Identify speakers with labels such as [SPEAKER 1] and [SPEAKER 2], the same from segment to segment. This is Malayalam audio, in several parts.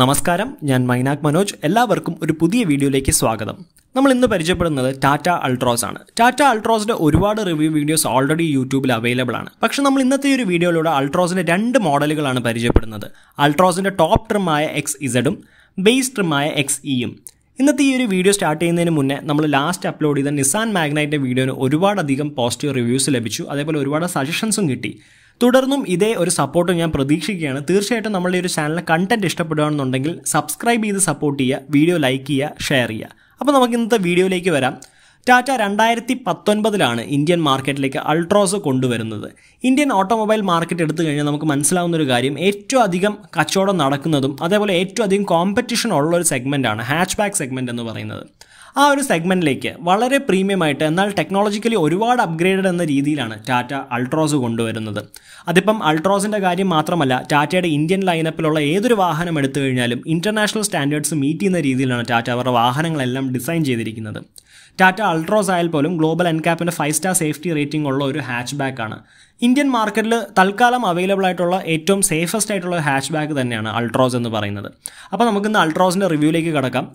[SPEAKER 1] നമസ്കാരം ഞാൻ മൈനാക് മനോജ് എല്ലാവർക്കും ഒരു പുതിയ വീഡിയോയിലേക്ക് സ്വാഗതം നമ്മൾ ഇന്ന് പരിചയപ്പെടുന്നത് ടാറ്റ അൾട്രോസ് ആണ് ടാറ്റ അൾട്രോസിന്റെ ഒരുപാട് റിവ്യൂ വീഡിയോസ് ഓൾറെഡി യൂട്യൂബിൽ അവൈലബിൾ ആണ് പക്ഷെ നമ്മൾ ഇന്നത്തെ ഒരു വീഡിയോയിലൂടെ അൾട്രോസിന്റെ രണ്ട് മോഡലുകളാണ് പരിചയപ്പെടുന്നത് അൾട്രോസിന്റെ ടോപ്പ് ആയ എക്സ് ഇസഡും ബേസ് ആയ എക്സ് ഇയും e ഇന്നത്തെ ഈ ഒരു വീഡിയോ സ്റ്റാർട്ട് ചെയ്യുന്നതിന് മുന്നേ നമ്മൾ ലാസ്റ്റ് അപ്ലോഡ് ചെയ്ത നിസാൻ മാഗ്നൈറ്റിന്റെ വീഡിയോന് ഒരുപാടധികം പോസിറ്റീവ് റിവ്യൂസ് ലഭിച്ചു അതേപോലെ ഒരുപാട് സജഷൻസും കിട്ടി തുടർന്നും ഇതേ ഒരു സപ്പോർട്ട് ഞാൻ പ്രതീക്ഷിക്കുകയാണ് തീർച്ചയായിട്ടും നമ്മളുടെ ഒരു ചാനൽ കണ്ടന്റ് ഇഷ്ടപ്പെടുകയാണെന്നുണ്ടെങ്കിൽ സബ്സ്ക്രൈബ് ചെയ്ത് സപ്പോർട്ട് ചെയ്യുക വീഡിയോ ലൈക്ക് ചെയ്യുക ഷെയർ ചെയ്യുക അപ്പോൾ നമുക്ക് ഇന്നത്തെ വീഡിയോയിലേക്ക് വരാം ടാറ്റ രണ്ടായിരത്തി പത്തൊൻപതിലാണ് ഇന്ത്യൻ മാർക്കറ്റിലേക്ക് അൾട്രോസ് കൊണ്ടുവരുന്നത് ഇന്ത്യൻ ഓട്ടോമൊബൈൽ മാർക്കറ്റ് എടുത്തു കഴിഞ്ഞാൽ നമുക്ക് മനസ്സിലാവുന്ന ഒരു കാര്യം ഏറ്റവും അധികം കച്ചവടം നടക്കുന്നതും അതേപോലെ ഏറ്റവും അധികം കോമ്പറ്റീഷൻ ഉള്ള ഒരു സെഗ്മെൻറ്റാണ് ഹാച്ച് ബാക്ക് സെഗ്മെൻറ്റ് എന്ന് പറയുന്നത് ആ ഒരു സെഗ്മെൻറ്റിലേക്ക് വളരെ പ്രീമിയമായിട്ട് എന്നാൽ ടെക്നോളജിക്കലി ഒരുപാട് അപ്ഗ്രേഡഡ് എന്ന രീതിയിലാണ് ടാറ്റ അൾട്രോസ് കൊണ്ടുവരുന്നത് അതിപ്പം അൾട്രോസിൻ്റെ കാര്യം മാത്രമല്ല ടാറ്റയുടെ ഇന്ത്യൻ ലൈനപ്പിലുള്ള ഏതൊരു വാഹനം എടുത്തു കഴിഞ്ഞാലും ഇൻ്റർനാഷണൽ സ്റ്റാൻഡേർഡ്സ് മീറ്റ് ചെയ്യുന്ന രീതിയിലാണ് ടാറ്റ അവരുടെ വാഹനങ്ങളെല്ലാം ഡിസൈൻ ചെയ്തിരിക്കുന്നത് ടാറ്റ അൾട്രോസ് ആയാൽ പോലും ഗ്ലോബൽ എൻകാപ്പിൻ്റെ ഫൈവ് സ്റ്റാർ സേഫ്റ്റി റേറ്റിംഗ് ഉള്ള ഒരു ഹാച്ച് ബാക്കാണ് ഇന്ത്യൻ മാർക്കറ്റിൽ തൽക്കാലം അവൈലബിൾ ആയിട്ടുള്ള ഏറ്റവും സേഫസ്റ്റ് ആയിട്ടുള്ള ഹാച്ച് ബാക്ക് തന്നെയാണ് അൾട്രോസ് എന്ന് പറയുന്നത് അപ്പോൾ നമുക്കിന്ന് അൾട്രോസിൻ്റെ റിവ്യൂയിലേക്ക് കിടക്കാം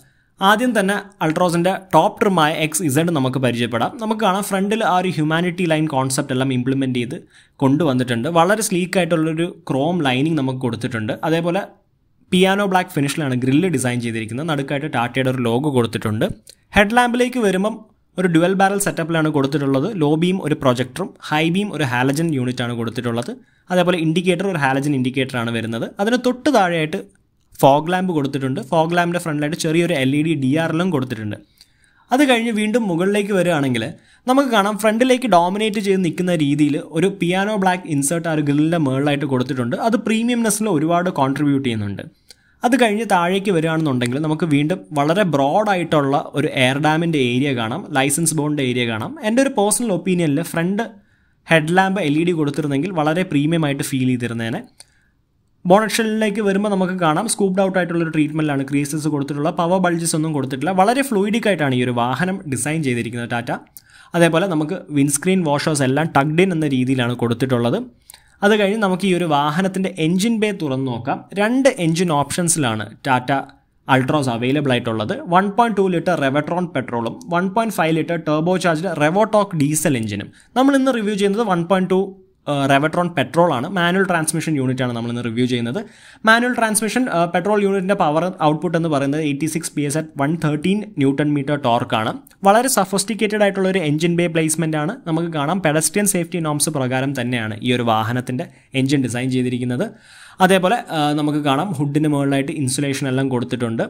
[SPEAKER 1] ആദ്യം തന്നെ അൾട്രോസിൻ്റെ ടോപ്പ് ട്രിമായ എക്സ് ഇസഡ് നമുക്ക് പരിചയപ്പെടാം നമുക്ക് കാണാം ഫ്രണ്ടിൽ ആ ഒരു ഹ്യൂമാനിറ്റി ലൈൻ കോൺസെപ്റ്റ് എല്ലാം ഇംപ്ലിമെൻറ്റ് ചെയ്ത് കൊണ്ടുവന്നിട്ടുണ്ട് വളരെ സ്ലീക്ക് ആയിട്ടുള്ളൊരു ക്രോം ലൈനിങ് നമുക്ക് കൊടുത്തിട്ടുണ്ട് അതേപോലെ പിയാനോ ബ്ലാക്ക് ഫിനിഷിലാണ് ഗ്രില്ല് ഡിസൈൻ ചെയ്തിരിക്കുന്നത് നടുക്കായിട്ട് ടാറ്റയുടെ ഒരു ലോഗോ കൊടുത്തിട്ടുണ്ട് ഹെഡ് ലാമ്പിലേക്ക് വരുമ്പം ഒരു ഡുവൽ ബാരൽ സെറ്റപ്പിലാണ് കൊടുത്തിട്ടുള്ളത് ലോ ബീം ഒരു പ്രൊജക്ടറും ഹൈ ബീം ഒരു ഹാലജൻ യൂണിറ്റാണ് കൊടുത്തിട്ടുള്ളത് അതേപോലെ ഇൻഡിക്കേറ്റർ ഒരു ഹാലജൻ ഇൻഡിക്കേറ്ററാണ് വരുന്നത് അതിന് തൊട്ട് താഴെയായിട്ട് ഫോഗ് ലാമ്പ് കൊടുത്തിട്ടുണ്ട് ഫോഗ് ലാമ്പിൻ്റെ ഫ്രണ്ടിലായിട്ട് ചെറിയൊരു എൽ ഇ ഡി ഡി ആറിലും കൊടുത്തിട്ടുണ്ട് അത് കഴിഞ്ഞ് വീണ്ടും മുകളിലേക്ക് വരികയാണെങ്കിൽ നമുക്ക് കാണാം ഫ്രണ്ടിലേക്ക് ഡോമിനേറ്റ് ചെയ്ത് നിൽക്കുന്ന രീതിയിൽ ഒരു പിയാനോ ബ്ലാക്ക് ഇൻസേർട്ട് ആ ഒരു ഗ്രില്ലിൻ്റെ മുകളിലായിട്ട് കൊടുത്തിട്ടുണ്ട് അത് പ്രീമിയംനെസ്സിൽ ഒരുപാട് കോൺട്രിബ്യൂട്ട് ചെയ്യുന്നുണ്ട് അത് കഴിഞ്ഞ് താഴേക്ക് വരികയാണെന്നുണ്ടെങ്കിൽ നമുക്ക് വീണ്ടും വളരെ ബ്രോഡായിട്ടുള്ള ഒരു എയർ ഡാമിൻ്റെ ഏരിയ കാണാം ലൈസൻസ് ബോണിൻ്റെ ഏരിയ കാണാം എൻ്റെ ഒരു പേഴ്സണൽ ഒപ്പീനിയനിൽ front head lamp L E D കൊടുത്തിരുന്നെങ്കിൽ വളരെ പ്രീമിയം ആയിട്ട് ഫീൽ ചെയ്തിരുന്നേനെ ബോണക്ഷലിലേക്ക് വരുമ്പോൾ നമുക്ക് കാണാം സ്കൂപ്ഡ് ഔട്ട് ആയിട്ടുള്ള ഒരു ട്രീറ്റ്മെൻറ്റിലാണ് ക്രീസസ് കൊടുത്തിട്ടുള്ള പവർ ബൾജസ് ഒന്നും കൊടുത്തിട്ടില്ല വളരെ ഫ്ലൂയിഡിക് ആയിട്ടാണ് ഈ ഒരു വാഹനം ഡിസൈൻ ചെയ്തിരിക്കുന്നത് ടാറ്റ അതേപോലെ നമുക്ക് വിൻസ്ക്രീൻ വാഷേഴ്സ് എല്ലാം ടഗ്ഡ് ഇൻ എന്ന രീതിയിലാണ് കൊടുത്തിട്ടുള്ളത് അത് കഴിഞ്ഞ് നമുക്ക് ഈ ഒരു വാഹനത്തിൻ്റെ എൻജിൻ ബേ തുറന്നു നോക്കാം രണ്ട് എൻജിൻ ഓപ്ഷൻസിലാണ് ടാറ്റ അൾട്രോസ് അവൈലബിൾ ആയിട്ടുള്ളത് one point two litre Revotron പെട്രോളും one point five litre turbo charged Revotorq diesel എഞ്ചിനും നമ്മൾ ഇന്ന് റിവ്യൂ ചെയ്യുന്നത് one point two Revotron petrol ആണ് മാനുവൽ ട്രാൻസ്മിഷൻ യൂണിറ്റ് ആണ് നമ്മൾ ഇന്ന് റിവ്യൂ ചെയ്യുന്നത് മാനുവൽ ട്രാൻസ്മിഷൻ പെട്രോൾ യൂണിറ്റിൻ്റെ പവർ ഔട്ട്പുട്ട് എന്ന് പറയുന്നത് eighty six P S at one thirteen newton metre ടോർക്കാണ് വളരെ സഫോസ്റ്റിക്കേറ്റഡ് ആയിട്ടുള്ള ഒരു എഞ്ചിൻ ബേ പ്ലേസ്മെൻ്റ് ആണ് നമുക്ക് കാണാം പെഡസ്ട്രിയൻ സേഫ്റ്റി നോംസ് പ്രകാരം തന്നെയാണ് ഈ ഒരു വാഹനത്തിൻ്റെ എഞ്ചിൻ ഡിസൈൻ ചെയ്തിരിക്കുന്നത് അതേപോലെ നമുക്ക് കാണാം ഹുഡിന് മുകളിലായിട്ട് ഇൻസുലേഷൻ എല്ലാം കൊടുത്തിട്ടുണ്ട്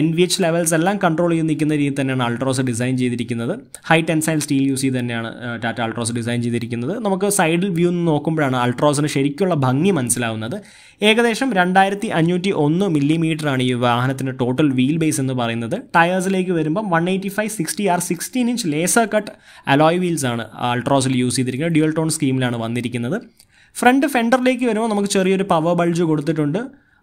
[SPEAKER 1] എൻ വി എച്ച് ലെവൽസ് എല്ലാം കൺട്രോൾ ചെയ്ത് നിൽക്കുന്ന രീതിയിൽ തന്നെയാണ് അൾട്രോസ് ഡിസൈൻ ചെയ്തിരിക്കുന്നത് ഹൈ ടെൻസൈൽ സ്റ്റീൽ യൂസ് ചെയ്ത് തന്നെയാണ് ടാറ്റ അൾട്രോസ് ഡിസൈൻ ചെയ്തിരിക്കുന്നത് നമുക്ക് സൈഡിൽ വ്യൂ നോക്കുമ്പോഴാണ് അൾട്രോസിന് ശരിക്കുള്ള ഭംഗി മനസ്സിലാവുന്നത് ഏകദേശം രണ്ടായിരത്തി അഞ്ഞൂറ്റി ഒന്ന് മില്ലിമീറ്ററാണ് ഈ വാഹനത്തിൻ്റെ ടോട്ടൽ വീൽ ബേസ് എന്ന് പറയുന്നത് ടയേഴ്സിലേക്ക് വരുമ്പം one eighty five sixty R sixteen inch laser cut alloy wheels ആണ് അൾട്രോസിൽ യൂസ് ചെയ്തിരിക്കുന്നത് ഡ്യുവൽ ടോൺ സ്കീമിലാണ് വന്നിരിക്കുന്നത് ഫ്രണ്ട് ഫെൻഡറിലേക്ക് വരുമ്പോൾ നമുക്ക് ചെറിയൊരു പവർ ബൾജ് കൊടുത്തിട്ടുണ്ട്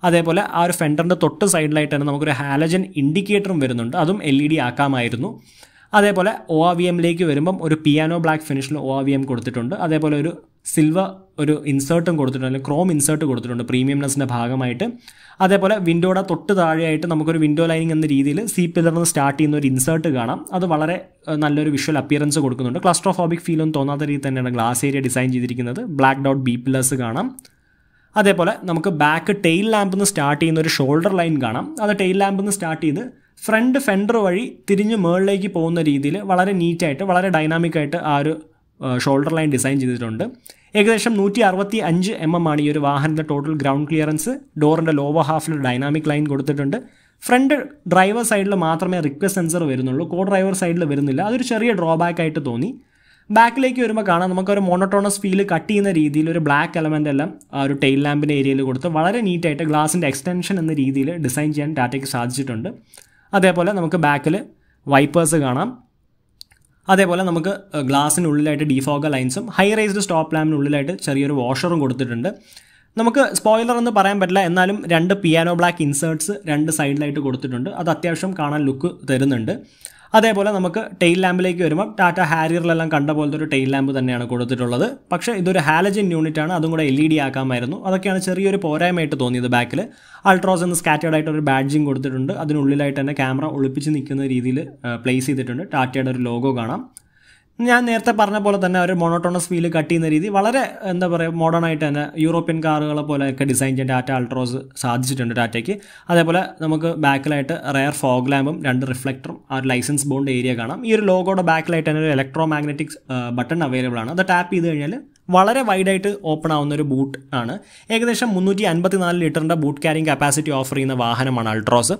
[SPEAKER 1] അതേപോലെ ആ ഒരു ഫെൻഡറിൻ്റെ തൊട്ട് സൈഡിലായിട്ട് തന്നെ നമുക്കൊരു ഹാലജൻ ഇൻഡിക്കേറ്ററും വരുന്നുണ്ട് അതും എൽ ഇ ഡി ആക്കാമായിരുന്നു അതേപോലെ ഒ ആ വി എമ്മിലേക്ക് വരുമ്പം ഒരു പിയാനോ ബ്ലാക്ക് ഫിനിഷിൽ ഒ ആ വി എം കൊടുത്തിട്ടുണ്ട് അതേപോലെ ഒരു സിൽവർ ഒരു ഇൻസേർട്ടും കൊടുത്തിട്ടുണ്ട് അല്ലെങ്കിൽ ക്രോം ഇൻസേർട്ട് കൊടുത്തിട്ടുണ്ട് പ്രീമിയംനെസ്സിൻ്റെ ഭാഗമായിട്ട് അതേപോലെ വിൻഡോയുടെ തൊട്ട് താഴെയായിട്ട് നമുക്കൊരു വിൻഡോ ലൈനിങ് എന്ന രീതിയിൽ സി പില്ലറിൽ നിന്ന് സ്റ്റാർട്ട് ചെയ്യുന്ന ഒരു ഇൻസേർട്ട് കാണാം അത് വളരെ നല്ലൊരു വിഷ്വൽ അപ്പിയറൻസ് കൊടുക്കുന്നുണ്ട് ഫീൽ ഒന്നും തോന്നാത്ത രീതിയിൽ തന്നെയാണ് ഗ്ലാസ് ഏരിയ ഡിസൈൻ ചെയ്തിരിക്കുന്നത് ബ്ലാക്ക് ഡോട്ട് ബി പില്ലേഴ്സ് കാണാം അതേപോലെ നമുക്ക് ബാക്ക് ടെയിൽ ലാമ്പിൽ നിന്ന് സ്റ്റാർട്ട് ചെയ്യുന്ന ഒരു ഷോൾഡർ ലൈൻ കാണാം അത് ടെയിൽ ലാമ്പിൽ നിന്ന് സ്റ്റാർട്ട് ചെയ്ത് ഫ്രണ്ട് ഫെൻഡർ വഴി തിരിഞ്ഞ് മുകളിലേക്ക് പോകുന്ന രീതിയിൽ വളരെ നീറ്റായിട്ട് വളരെ ഡൈനാമിക്കായിട്ട് ആ ഒരു ഷോൾഡർ ലൈൻ ഡിസൈൻ ചെയ്തിട്ടുണ്ട് ഏകദേശം നൂറ്റി അറുപത്തി അഞ്ച് എം എം ആണ് ഈ ഒരു വാഹനത്തിൻ്റെ ടോട്ടൽ ഗ്രൗണ്ട് ക്ലിയറൻസ് ഡോറിൻ്റെ ലോവർ ഹാഫിൽ ഡൈനാമിക് ലൈൻ കൊടുത്തിട്ടുണ്ട് ഫ്രണ്ട് ഡ്രൈവർ സൈഡിൽ മാത്രമേ റിക്വസ്റ്റ് സെൻസർ വരുന്നുള്ളൂ കോ ഡ്രൈവർ സൈഡിൽ വരുന്നില്ല അതൊരു ചെറിയ ഡ്രോബാക്ക് ആയിട്ട് തോന്നി ബാക്കിലേക്ക് വരുമ്പോൾ കാണാം നമുക്കൊരു മോണോട്ടോണസ് ഫീൽ കട്ട് ചെയ്യുന്ന രീതിയിൽ ഒരു ബ്ലാക്ക് എലമെൻ്റ് എല്ലാം ആ ഒരു ടെയിൽ ലാമ്പിൻ്റെ ഏരിയയിൽ കൊടുത്ത് വളരെ നീറ്റായിട്ട് ഗ്ലാസിൻ്റെ എക്സ്റ്റൻഷൻ എന്ന രീതിയിൽ ഡിസൈൻ ചെയ്യാൻ ടാറ്റയ്ക്ക് സാധിച്ചിട്ടുണ്ട് അതേപോലെ നമുക്ക് ബാക്കിൽ വൈപ്പേഴ്സ് കാണാം അതേപോലെ നമുക്ക് ഗ്ലാസ്സിനുള്ളിലായിട്ട് ഡിഫോഗ ലൈൻസും ഹൈ റൈസ്ഡ് സ്റ്റോപ്പ് ലാമ്പിനുള്ളിലായിട്ട് ചെറിയൊരു വാഷറും കൊടുത്തിട്ടുണ്ട് നമുക്ക് സ്പോയിലർ എന്ന് പറയാൻ പറ്റില്ല എന്നാലും രണ്ട് പിയാനോ ബ്ലാക്ക് ഇൻസേർട്സ് രണ്ട് സൈഡിലായിട്ട് കൊടുത്തിട്ടുണ്ട് അത് അത്യാവശ്യം കാണാൻ ലുക്ക് തരുന്നുണ്ട് അതേപോലെ നമുക്ക് ടെയിൽ ലാമ്പിലേക്ക് വരുമ്പോൾ ടാറ്റ ഹാരിയറിലെല്ലാം കണ്ട പോലത്തെ ഒരു ടെയിൽ ലാമ്പ് തന്നെയാണ് കൊടുത്തിട്ടുള്ളത് പക്ഷേ ഇതൊരു ഹാലജൻ യൂണിറ്റ് ആണ് അതും കൂടെ എൽ ഇ ഡി ആക്കാമായിരുന്നു അതൊക്കെയാണ് ചെറിയൊരു പോരായ്മയായിട്ട് തോന്നിയത് ബാക്കിൽ അൾട്രോസ് എന്ന് സ്കാറ്റേഡ് ആയിട്ട് ഒരു ബാഡ്ജിങ് കൊടുത്തിട്ടുണ്ട് അതിനുള്ളിലായിട്ട് തന്നെ ക്യാമറ ഒളിപ്പിച്ച് നിൽക്കുന്ന രീതിയിൽ പ്ലേസ് ചെയ്തിട്ടുണ്ട് ടാറ്റയുടെ ഒരു ലോഗോ കാണാം ഞാൻ നേരത്തെ പറഞ്ഞ പോലെ തന്നെ ഒരു മോണോട്ടോണസ് ഫീൽ കട്ട് ചെയ്യുന്ന രീതി വളരെ എന്താ പറയുക മോഡേൺ ആയിട്ട് തന്നെ യൂറോപ്യൻ കാറുകളെ പോലെയൊക്കെ ഡിസൈൻ ചെയ്യാൻ ടാറ്റ അൾട്രോസ് സാധിച്ചിട്ടുണ്ട് ടാറ്റയ്ക്ക് അതേപോലെ നമുക്ക് ബാക്കിലായിട്ട് റയർ ഫോഗ് ലാമ്പും രണ്ട് റിഫ്ലക്ടറും ആ ഒരു ലൈസൻസ് ബോണ്ട് ഏരിയ കാണാം ഈ ഒരു ലോഗോയുടെ ബാക്കിലായിട്ട് തന്നെ ഒരു ഇലക്ട്രോ മാഗ്നറ്റിക് ബട്ടൺ അവൈലബിൾ ആണ് അത് ടാപ്പ് ചെയ്ത് കഴിഞ്ഞാൽ വളരെ വൈഡായിട്ട് ഓപ്പൺ ആവുന്ന ഒരു ബൂട്ട് ആണ് ഏകദേശം മുന്നൂറ്റി നാല് ലിറ്ററിൻ്റെ ബൂട്ട് ക്യാരിങ് കപ്പാസിറ്റി ഓഫർ ചെയ്യുന്ന വാഹനമാണ് അൾട്രോസ്